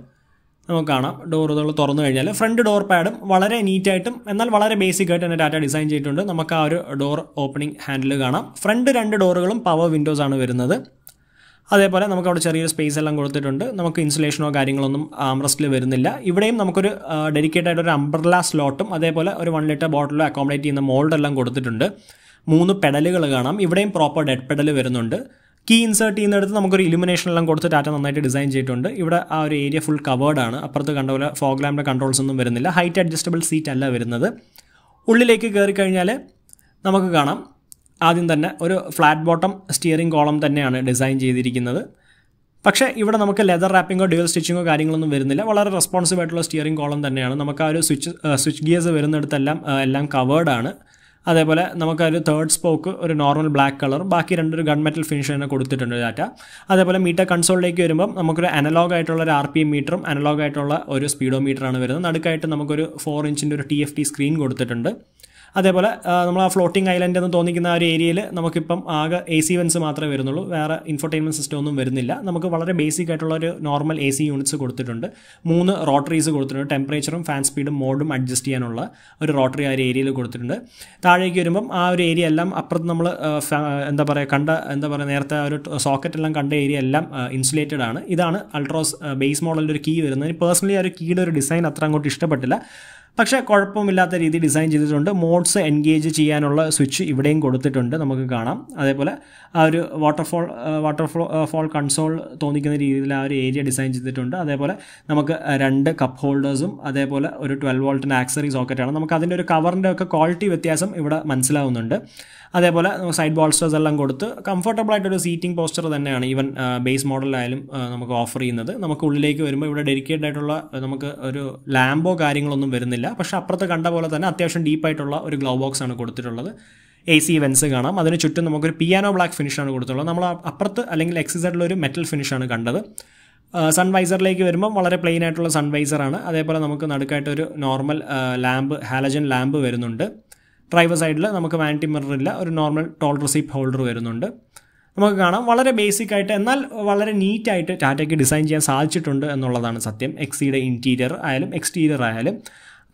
[SPEAKER 1] നമുക്ക് കാണാം ഡോറുകൾ തുറന്നു കഴിഞ്ഞാൽ ഫ്രണ്ട് ഡോർ പാഡും വളരെ നീറ്റായിട്ടും എന്നാൽ വളരെ ബേസിക് ആയിട്ട് തന്നെ ഡാറ്റ ഡിസൈൻ ചെയ്തിട്ടുണ്ട് നമുക്ക് ആ ഒരു ഡോർ ഓപ്പണിംഗ് ഹാൻഡിൽ കാണാം ഫ്രണ്ട് രണ്ട് ഡോറുകളും പവർ വിൻഡോസ് ആണ് വരുന്നത് അതേപോലെ നമുക്ക് അവിടെ ചെറിയൊരു സ്പേസ് എല്ലാം കൊടുത്തിട്ടുണ്ട് നമുക്ക് ഇൻസുലേഷനോ കാര്യങ്ങളൊന്നും ആംറസ്റ്റിൽ വരുന്നില്ല ഇവിടെയും നമുക്കൊരു ഡെഡിക്കേറ്റ് ആയിട്ട് ഒരു അംബ്രല സ്ലോട്ടും അതേപോലെ ഒരു വൺ ലിറ്റർ ബോട്ടിലോ അക്കോമഡേറ്റ് ചെയ്യുന്ന മോൾഡെല്ലാം കൊടുത്തിട്ടുണ്ട് മൂന്ന് പെഡലുകൾ കാണാം ഇവിടെയും പ്രോപ്പർ ഡെഡ് പെഡൽ വരുന്നുണ്ട് കീ ഇൻസേർട്ട് ചെയ്യുന്നിടത്ത് നമുക്കൊരു ഇലുമിനേഷൻ എല്ലാം കൊടുത്ത് ഡാറ്റ നന്നായിട്ട് ഡിസൈൻ ചെയ്തിട്ടുണ്ട് ഇവിടെ ആ ഒരു ഏരിയ ഫുൾ കവേർഡ് ആണ് അപ്പുറത്ത് കണ്ട പോലെ ഫോഗ്ലാമിൻ്റെ കൺട്രോൾസ് ഒന്നും വരുന്നില്ല ഹൈറ്റ് അഡ്ജസ്റ്റബിൾ സീറ്റ് അല്ല വരുന്നത് ഉള്ളിലേക്ക് കയറി കഴിഞ്ഞാൽ നമുക്ക് കാണാം ആദ്യം തന്നെ ഒരു ഫ്ലാറ്റ് ബോട്ടം സ്റ്റിയറിംഗ് കോളം തന്നെയാണ് ഡിസൈൻ ചെയ്തിരിക്കുന്നത് പക്ഷേ ഇവിടെ നമുക്ക് ലെതർ റാപ്പിങ്ങോ ഡ്യൂൽ സ്റ്റിച്ചിങ്ങോ കാര്യങ്ങളൊന്നും വരുന്നില്ല വളരെ റെസ്പോൺസീവ് ആയിട്ടുള്ള സ്റ്റിയറിംഗ് കോളം തന്നെയാണ് നമുക്ക് ആ ഒരു സ്വിച്ച് സ്വിച്ച് ഗിയേഴ്സ് വരുന്നിടത്തെല്ലാം എല്ലാം കവേർഡ് ആണ് അതേപോലെ നമുക്ക് ഒരു തേർഡ് സ്പോക്ക് ഒരു നോർമൽ ബ്ലാക്ക് കളർ ബാക്കി രണ്ടൊരു മെറ്റൽ ഫിനിഷ് തന്നെ കൊടുത്തിട്ടുണ്ട് ഡാറ്റ അതേപോലെ മീറ്റർ കൺസോളിലേക്ക് വരുമ്പോൾ നമുക്കൊരു അനലോഗ് ആയിട്ടുള്ള ഒരു ആർ പി എം മീറ്ററും അനലോഗ് ആയിട്ടുള്ള ഒരു സ്പീഡോ മീറ്ററാണ് വരുന്നത് നടുക്കായിട്ട് നമുക്കൊരു ഫോർ ഇഞ്ചിൻ്റെ ഒരു ടി എഫ് ടി സ്ക്രീൻ കൊടുത്തിട്ടുണ്ട് അതേപോലെ നമ്മൾ ആ ഫ്ലോട്ടിംഗ് ഐലൻഡ് എന്ന് തോന്നിക്കുന്ന ആ ഒരു ഏരിയയിൽ നമുക്കിപ്പം ആകെ എ സി വെൻസ് മാത്രമേ വരുന്നുള്ളൂ വേറെ ഇൻഫർടൈൻമെൻറ്റ് സിസ്റ്റം ഒന്നും വരുന്നില്ല നമുക്ക് വളരെ ബേസിക് ആയിട്ടുള്ള ഒരു നോർമൽ എ സി യൂണിറ്റ്സ് കൊടുത്തിട്ടുണ്ട് മൂന്ന് റോട്ടറീസ് കൊടുത്തിട്ടുണ്ട് ടെമ്പറേച്ചറും ഫാൻ സ്പീഡും മോഡും അഡ്ജസ്റ്റ് ചെയ്യാനുള്ള ഒരു റോട്ടറി ആ ഒരു ഏരിയയിൽ കൊടുത്തിട്ടുണ്ട് താഴേക്ക് വരുമ്പം ആ ഒരു ഏരിയ എല്ലാം അപ്പുറത്ത് നമ്മൾ എന്താ പറയുക കണ്ട എന്താ പറയുക നേരത്തെ ഒരു സോക്കറ്റ് എല്ലാം കണ്ട ഏരിയ എല്ലാം ഇൻസുലേറ്റഡ് ആണ് ഇതാണ് അൾട്രോസ് ബേസ് മോഡലിൻ്റെ ഒരു കീ വരുന്നത് പേഴ്സണലി ആ ഒരു കീയുടെ ഒരു ഡിസൈൻ അത്ര അങ്ങോട്ട് ഇഷ്ടപ്പെട്ടില്ല പക്ഷേ കുഴപ്പമില്ലാത്ത രീതി ഡിസൈൻ ചെയ്തിട്ടുണ്ട് മോഡ്സ് എൻഗേജ് ചെയ്യാനുള്ള സ്വിച്ച് ഇവിടെയും കൊടുത്തിട്ടുണ്ട് നമുക്ക് കാണാം അതേപോലെ ആ ഒരു വാട്ടർഫോൾ വാട്ടർഫോ ഫോൾ കൺസോൾ തോന്നിക്കുന്ന രീതിയിൽ ആ ഒരു ഏരിയ ഡിസൈൻ ചെയ്തിട്ടുണ്ട് അതേപോലെ നമുക്ക് രണ്ട് കപ്പ് ഹോൾഡേഴ്സും അതേപോലെ ഒരു ട്വൽവ് വോൾട്ടിൻ്റെ ആക്സറി സോക്കറ്റാണ് നമുക്ക് അതിൻ്റെ ഒരു കവറിൻ്റെ ഒക്കെ ക്വാളിറ്റി വ്യത്യാസം ഇവിടെ മനസ്സിലാവുന്നുണ്ട് അതേപോലെ സൈഡ് ബോൾസ്റ്റേഴ്സ് എല്ലാം കൊടുത്ത് കംഫർട്ടബിൾ ആയിട്ടൊരു സീറ്റിംഗ് പോസ്റ്റർ തന്നെയാണ് ഈവൻ ബേസ് മോഡലായാലും നമുക്ക് ഓഫർ ചെയ്യുന്നത് നമുക്ക് ഉള്ളിലേക്ക് വരുമ്പോൾ ഇവിടെ ഡെഡിക്കേറ്റഡ് ആയിട്ടുള്ള നമുക്ക് ഒരു ലാമ്പോ കാര്യങ്ങളൊന്നും വരുന്നില്ല പക്ഷേ അപ്പുറത്ത് കണ്ട പോലെ തന്നെ അത്യാവശ്യം ഡീപ്പായിട്ടുള്ള ഒരു ഗ്ലൗ ബോക്സ് ആണ് കൊടുത്തിട്ടുള്ളത് എ സി വെൻസ് കാണാം അതിന് ചുറ്റും നമുക്കൊരു പിയാനോ ബ്ലാക്ക് ഫിനിഷാണ് കൊടുത്തിട്ടുള്ളത് നമ്മൾ അപ്പുറത്ത് അല്ലെങ്കിൽ എക്സിസൈഡിലൊരു മെറ്റൽ ഫിനിഷാണ് കണ്ടത് സൺവൈസറിലേക്ക് വരുമ്പോൾ വളരെ പ്ലെയിൻ ആയിട്ടുള്ള സൺവൈസറാണ് അതേപോലെ നമുക്ക് നടുക്കായിട്ട് ഒരു നോർമൽ ലാമ്പ് ഹാലജൻ ലാമ്പ് വരുന്നുണ്ട് ഡ്രൈവർ സൈഡിൽ നമുക്ക് മിറർ മിററില്ല ഒരു നോർമൽ ടോൾ റിസീപ്റ്റ് ഹോൾഡർ വരുന്നുണ്ട് നമുക്ക് കാണാം വളരെ ബേസിക് ആയിട്ട് എന്നാൽ വളരെ നീറ്റായിട്ട് ടാറ്റയ്ക്ക് ഡിസൈൻ ചെയ്യാൻ സാധിച്ചിട്ടുണ്ട് എന്നുള്ളതാണ് സത്യം എക്സിയുടെ ഇൻറ്റീരിയർ ആയാലും എക്സ്റ്റീരിയർ ആയാലും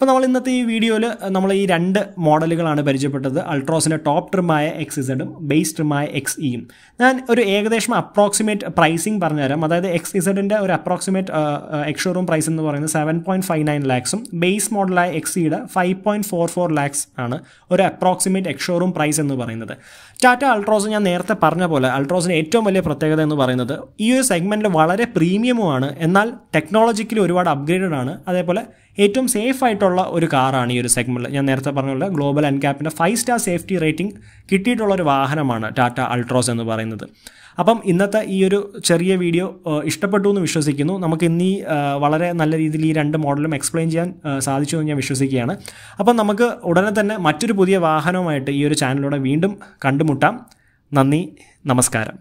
[SPEAKER 1] അപ്പോൾ നമ്മൾ ഇന്നത്തെ ഈ വീഡിയോയിൽ നമ്മൾ ഈ രണ്ട് മോഡലുകളാണ് പരിചയപ്പെട്ടത് അൾട്രോസിൻ്റെ ടോപ്പ് ട്രിമായ എക്സ് ഇസഡും ബേസ് ട്രിമായ എക്സ് ഇയും ഞാൻ ഒരു ഏകദേശം അപ്രോക്സിമേറ്റ് പ്രൈസിംഗ് പറഞ്ഞുതരാം അതായത് എക്സ് ഇസഡിൻ്റെ ഒരു അപ്രോക്സിമേറ്റ് എക്സ് ഷോറൂം പ്രൈസ് എന്ന് പറയുന്നത് സെവൻ പോയിൻറ്റ് ഫൈവ് നയൻ ലാക്സും ബേസ് മോഡലായ എക്സ് ഇയുടെ five point four four lakhs ആണ് ഒരു അപ്രോക്സിമേറ്റ് എക്സ് ഷോറൂം പ്രൈസ് എന്ന് പറയുന്നത് ടാറ്റ അൾട്രോസ് ഞാൻ നേരത്തെ പറഞ്ഞ പോലെ അൾട്രോസിൻ്റെ ഏറ്റവും വലിയ പ്രത്യേകത എന്ന് പറയുന്നത് ഈ ഒരു സെഗ്മെൻറ്റിൽ വളരെ പ്രീമിയമാണ് എന്നാൽ ടെക്നോളജിക്കലി ഒരുപാട് അപ്ഗ്രേഡഡ് ആണ് അതേപോലെ ഏറ്റവും സേഫ് ആയിട്ടുള്ള ഉള്ള ഒരു കാറാണ് ഈ ഒരു സെഗ്മെൻറ്റിൽ ഞാൻ നേരത്തെ പറഞ്ഞുള്ള ഗ്ലോബൽ എൻക്യാപ്പിൻ്റെ ഫൈവ് സ്റ്റാർ സേഫ്റ്റി റേറ്റിംഗ് കിട്ടിയിട്ടുള്ള ഒരു വാഹനമാണ് ടാറ്റ അൾട്രോസ് എന്ന് പറയുന്നത് അപ്പം ഇന്നത്തെ ഈ ഒരു ചെറിയ വീഡിയോ ഇഷ്ടപ്പെട്ടു എന്ന് വിശ്വസിക്കുന്നു നമുക്ക് ഇന്നീ വളരെ നല്ല രീതിയിൽ ഈ രണ്ട് മോഡലും എക്സ്പ്ലെയിൻ ചെയ്യാൻ സാധിച്ചു എന്ന് ഞാൻ വിശ്വസിക്കുകയാണ് അപ്പം നമുക്ക് ഉടനെ തന്നെ മറ്റൊരു പുതിയ വാഹനവുമായിട്ട് ഈ ഒരു ചാനലിലൂടെ വീണ്ടും കണ്ടുമുട്ടാം നന്ദി നമസ്കാരം